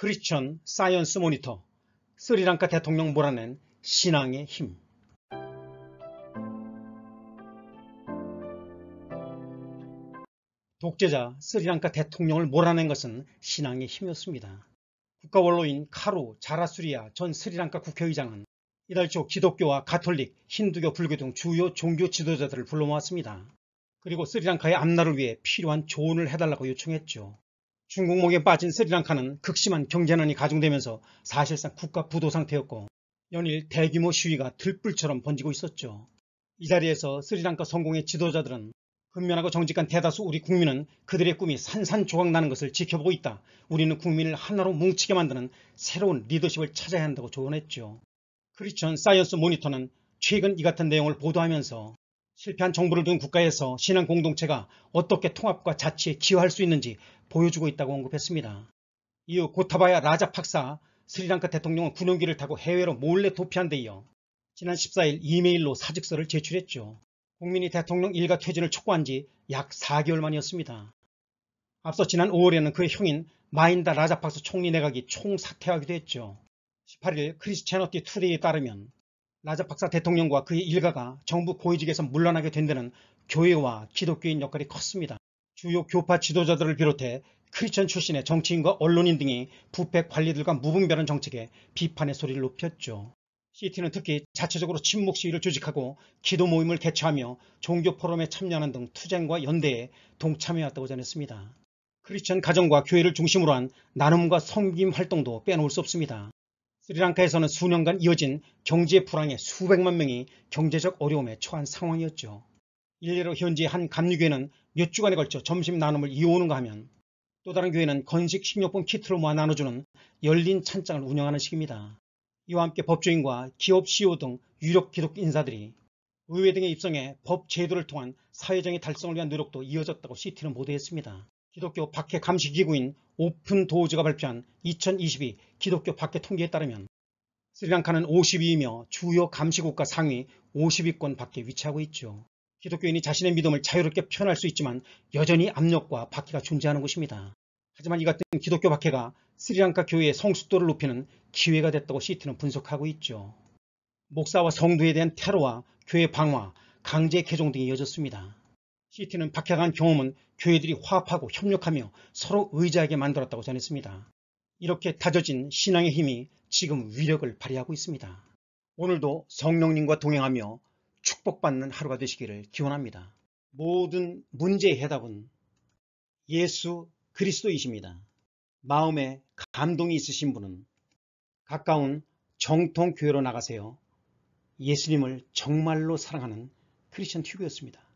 크리천 사이언스 모니터 스리랑카 대통령 몰아낸 신앙의 힘 독재자 스리랑카 대통령을 몰아낸 것은 신앙의 힘이었습니다. 국가원로인 카루 자라수리아 전 스리랑카 국회의장은 이달 초 기독교와 가톨릭, 힌두교, 불교 등 주요 종교 지도자들을 불러모았습니다. 그리고 스리랑카의 앞날을 위해 필요한 조언을 해달라고 요청했죠. 중국목에 빠진 스리랑카는 극심한 경제난이 가중되면서 사실상 국가 부도 상태였고 연일 대규모 시위가 들불처럼 번지고 있었죠. 이 자리에서 스리랑카 성공의 지도자들은 근면하고 정직한 대다수 우리 국민은 그들의 꿈이 산산조각 나는 것을 지켜보고 있다. 우리는 국민을 하나로 뭉치게 만드는 새로운 리더십을 찾아야 한다고 조언했죠. 크리스천 사이언스 모니터는 최근 이 같은 내용을 보도하면서 실패한 정부를 둔 국가에서 신앙 공동체가 어떻게 통합과 자치에 기여할 수 있는지 보여주고 있다고 언급했습니다. 이후 고타바야 라자 팍사 스리랑카 대통령은 군용기를 타고 해외로 몰래 도피한 데 이어 지난 14일 이메일로 사직서를 제출했죠. 국민이 대통령 일가 퇴진을 촉구한 지 약 4개월 만이었습니다. 앞서 지난 5월에는 그의 형인 마인다 라자팍스 총리 내각이 총사퇴하기도 했죠. 18일 크리스채너티 투데이에 따르면 라자 박사 대통령과 그의 일가가 정부 고위직에서 물러나게 된 데는 교회와 기독교인 역할이 컸습니다. 주요 교파 지도자들을 비롯해 크리스천 출신의 정치인과 언론인 등이 부패 관리들과 무분별한 정책에 비판의 소리를 높였죠. 시티는 특히 자체적으로 침묵 시위를 조직하고 기도 모임을 개최하며 종교 포럼에 참여하는 등 투쟁과 연대에 동참해왔다고 전했습니다. 크리스천 가정과 교회를 중심으로 한 나눔과 섬김 활동도 빼놓을 수 없습니다. 스리랑카에서는 수년간 이어진 경제 불황에 수백만 명이 경제적 어려움에 처한 상황이었죠. 일례로 현지 한 감리교회는 몇 주간에 걸쳐 점심 나눔을 이어오는가 하면 또 다른 교회는 건식식료품 키트로 모아 나눠주는 열린 찬장을 운영하는 식입니다. 이와 함께 법조인과 기업 CEO 등 유력 기독 인사들이 의회 등의 입성에 법 제도를 통한 사회적인 달성을 위한 노력도 이어졌다고 시티는 보도했습니다. 기독교 박해 감시기구인 오픈도우즈가 발표한 2022 기독교 박해 통계에 따르면 스리랑카는 5 2위이며 주요 감시국가 상위 50위권 밖에 위치하고 있죠. 기독교인이 자신의 믿음을 자유롭게 표현할 수 있지만 여전히 압력과 박해가 존재하는 것입니다. 하지만 이 같은 기독교 박해가 스리랑카 교회의 성숙도를 높이는 기회가 됐다고 시트는 분석하고 있죠. 목사와 성도에 대한 테러와 교회 방화, 강제 개종 등이 이어졌습니다. CT는 박해간 경험은 교회들이 화합하고 협력하며 서로 의지하게 만들었다고 전했습니다. 이렇게 다져진 신앙의 힘이 지금 위력을 발휘하고 있습니다. 오늘도 성령님과 동행하며 축복받는 하루가 되시기를 기원합니다. 모든 문제의 해답은 예수 그리스도이십니다. 마음에 감동이 있으신 분은 가까운 정통교회로 나가세요. 예수님을 정말로 사랑하는 크리스천 튜브였습니다.